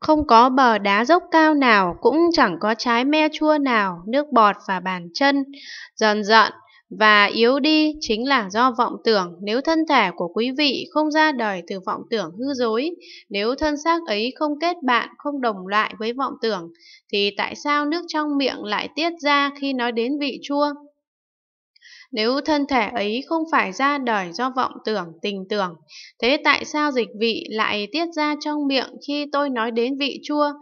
Không có bờ đá dốc cao nào, cũng chẳng có trái me chua nào, nước bọt và bàn chân, dần dợn và yếu đi chính là do vọng tưởng nếu thân thể của quý vị không ra đời từ vọng tưởng hư dối nếu thân xác ấy không kết bạn không đồng loại với vọng tưởng thì tại sao nước trong miệng lại tiết ra khi nói đến vị chua nếu thân thể ấy không phải ra đời do vọng tưởng, tình tưởng, thế tại sao dịch vị lại tiết ra trong miệng khi tôi nói đến vị chua?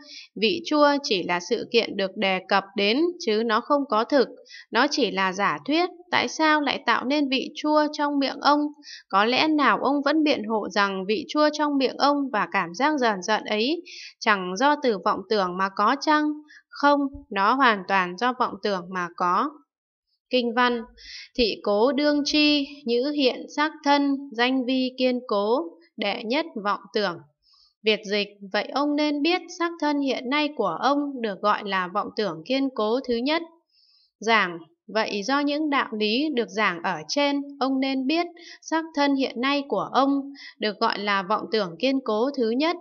Vị chua chỉ là sự kiện được đề cập đến chứ nó không có thực, nó chỉ là giả thuyết. Tại sao lại tạo nên vị chua trong miệng ông? Có lẽ nào ông vẫn biện hộ rằng vị chua trong miệng ông và cảm giác giòn giận ấy chẳng do từ vọng tưởng mà có chăng? Không, nó hoàn toàn do vọng tưởng mà có. Kinh văn Thị cố đương chi nhữ hiện sắc thân, danh vi kiên cố, đệ nhất vọng tưởng. Việt dịch, vậy ông nên biết sắc thân hiện nay của ông được gọi là vọng tưởng kiên cố thứ nhất. Giảng, vậy do những đạo lý được giảng ở trên, ông nên biết sắc thân hiện nay của ông được gọi là vọng tưởng kiên cố thứ nhất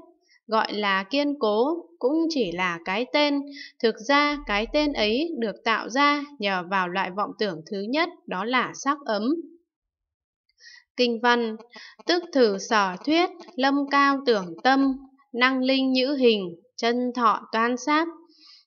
gọi là kiên cố cũng chỉ là cái tên thực ra cái tên ấy được tạo ra nhờ vào loại vọng tưởng thứ nhất đó là sắc ấm kinh văn tức thử sở thuyết lâm cao tưởng tâm năng linh nhữ hình chân thọ toan sáp.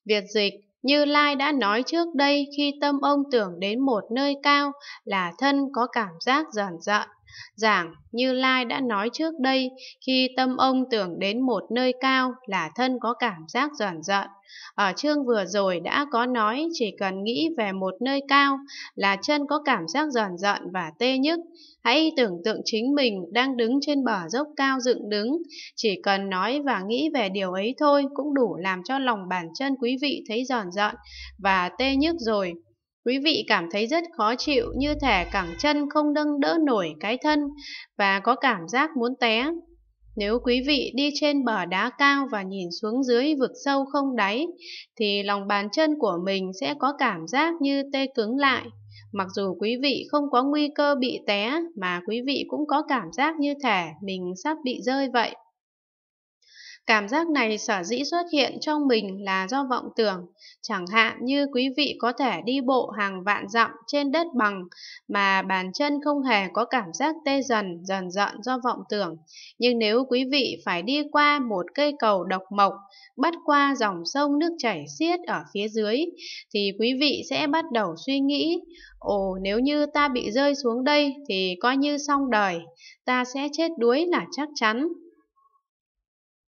việt dịch như Lai đã nói trước đây khi tâm ông tưởng đến một nơi cao là thân có cảm giác giản dợn, giảng như lai đã nói trước đây khi tâm ông tưởng đến một nơi cao là thân có cảm giác giòn giận ở chương vừa rồi đã có nói chỉ cần nghĩ về một nơi cao là chân có cảm giác giòn giận và tê nhức hãy tưởng tượng chính mình đang đứng trên bờ dốc cao dựng đứng chỉ cần nói và nghĩ về điều ấy thôi cũng đủ làm cho lòng bàn chân quý vị thấy giòn giận và tê nhức rồi Quý vị cảm thấy rất khó chịu như thể cẳng chân không nâng đỡ nổi cái thân và có cảm giác muốn té. Nếu quý vị đi trên bờ đá cao và nhìn xuống dưới vực sâu không đáy, thì lòng bàn chân của mình sẽ có cảm giác như tê cứng lại. Mặc dù quý vị không có nguy cơ bị té, mà quý vị cũng có cảm giác như thể mình sắp bị rơi vậy. Cảm giác này sở dĩ xuất hiện trong mình là do vọng tưởng, chẳng hạn như quý vị có thể đi bộ hàng vạn dặm trên đất bằng mà bàn chân không hề có cảm giác tê dần, dần dợn do vọng tưởng. Nhưng nếu quý vị phải đi qua một cây cầu độc mộc, bắt qua dòng sông nước chảy xiết ở phía dưới, thì quý vị sẽ bắt đầu suy nghĩ, ồ nếu như ta bị rơi xuống đây thì coi như xong đời, ta sẽ chết đuối là chắc chắn.